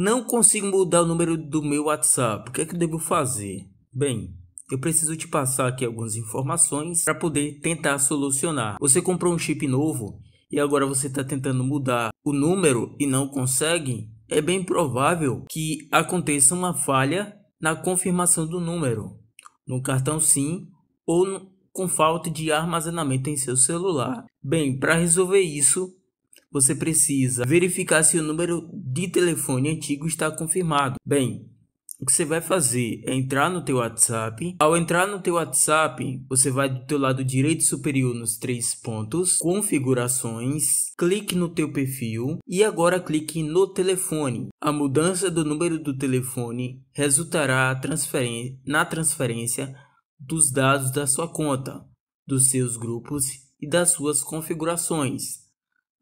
Não consigo mudar o número do meu WhatsApp. O que é que eu devo fazer? Bem, eu preciso te passar aqui algumas informações para poder tentar solucionar. Você comprou um chip novo e agora você está tentando mudar o número e não consegue? É bem provável que aconteça uma falha na confirmação do número no cartão SIM ou no, com falta de armazenamento em seu celular. Bem, para resolver isso, você precisa verificar se o número de telefone antigo está confirmado. Bem, o que você vai fazer é entrar no teu WhatsApp. Ao entrar no teu WhatsApp, você vai do teu lado direito superior nos três pontos, configurações, clique no teu perfil e agora clique no telefone. A mudança do número do telefone resultará na transferência dos dados da sua conta, dos seus grupos e das suas configurações.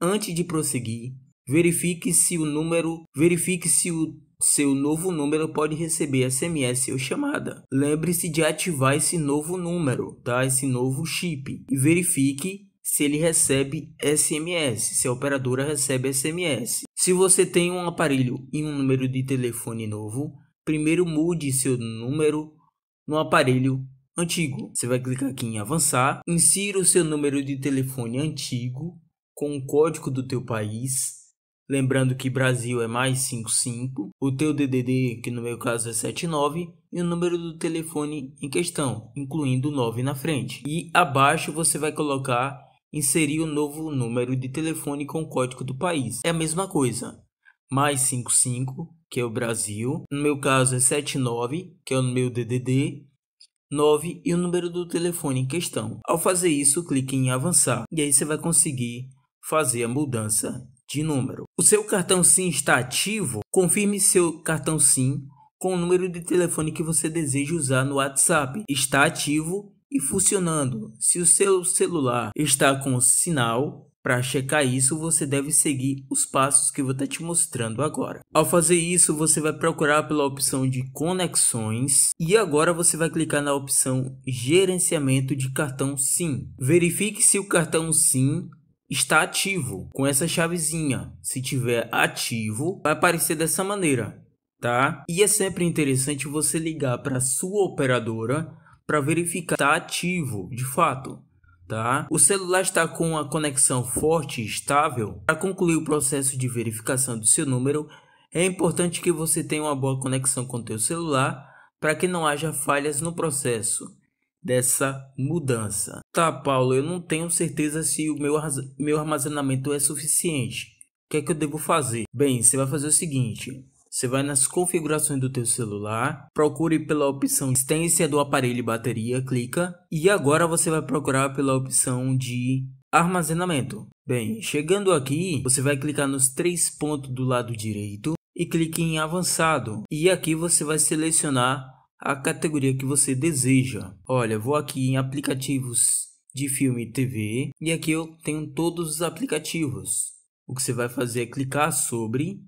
Antes de prosseguir, verifique se o número, verifique se o seu novo número pode receber SMS ou chamada. Lembre-se de ativar esse novo número, tá? Esse novo chip e verifique se ele recebe SMS, se a operadora recebe SMS. Se você tem um aparelho e um número de telefone novo, primeiro mude seu número no aparelho antigo. Você vai clicar aqui em avançar, insira o seu número de telefone antigo com o código do teu país. Lembrando que Brasil é mais 55, o teu DDD, que no meu caso é 79, e o número do telefone em questão, incluindo o 9 na frente. E abaixo você vai colocar inserir o novo número de telefone com o código do país. É a mesma coisa. Mais 55, que é o Brasil, no meu caso é 79, que é o meu DDD, 9 e o número do telefone em questão. Ao fazer isso, clique em avançar e aí você vai conseguir fazer a mudança de número. O seu cartão SIM está ativo? Confirme seu cartão SIM com o número de telefone que você deseja usar no WhatsApp. Está ativo e funcionando. Se o seu celular está com sinal, para checar isso, você deve seguir os passos que eu vou estar te mostrando agora. Ao fazer isso, você vai procurar pela opção de conexões e agora você vai clicar na opção gerenciamento de cartão SIM. Verifique se o cartão SIM está ativo com essa chavezinha. Se tiver ativo, vai aparecer dessa maneira, tá? E é sempre interessante você ligar para sua operadora para verificar se está ativo de fato. Tá? O celular está com a conexão forte e estável. Para concluir o processo de verificação do seu número, é importante que você tenha uma boa conexão com o seu celular para que não haja falhas no processo dessa mudança. Tá, Paulo, eu não tenho certeza se o meu, armazenamento é suficiente. O que é que eu devo fazer? Bem, você vai fazer o seguinte. Você vai nas configurações do teu celular, procure pela opção extensão do aparelho e bateria, clica e agora você vai procurar pela opção de armazenamento. Bem, chegando aqui, você vai clicar nos três pontos do lado direito e clique em avançado e aqui você vai selecionar a categoria que você deseja. Olha, vou aqui em aplicativos de filme e TV e aqui eu tenho todos os aplicativos. O que você vai fazer é clicar sobre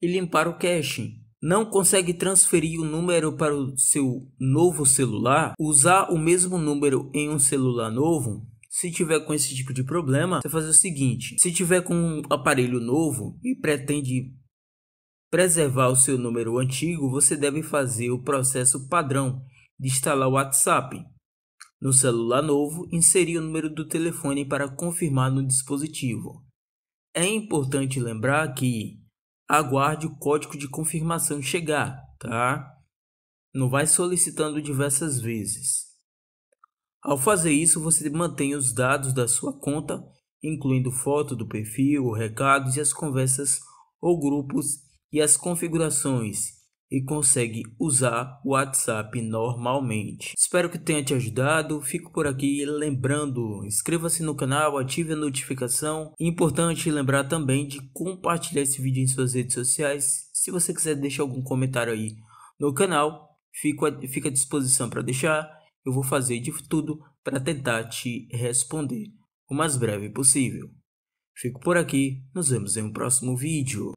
e limpar o cache. Não consegue transferir o número para o seu novo celular? Usar o mesmo número em um celular novo? Se tiver com esse tipo de problema, você faz o seguinte: se tiver com um aparelho novo e pretende preservar o seu número antigo, você deve fazer o processo padrão de instalar o WhatsApp. No celular novo, inserir o número do telefone para confirmar no dispositivo. É importante lembrar que aguarde o código de confirmação chegar, tá? Não vai solicitando diversas vezes. Ao fazer isso, você mantém os dados da sua conta, incluindo foto do perfil, recados e as conversas ou grupos e as configurações e consegue usar o WhatsApp normalmente. Espero que tenha te ajudado, fico por aqui lembrando, inscreva-se no canal, ative a notificação. Importante lembrar também de compartilhar esse vídeo em suas redes sociais. Se você quiser deixar algum comentário aí no canal, fico, fica à disposição para deixar. Eu vou fazer de tudo para tentar te responder o mais breve possível. Fico por aqui, nos vemos em um próximo vídeo.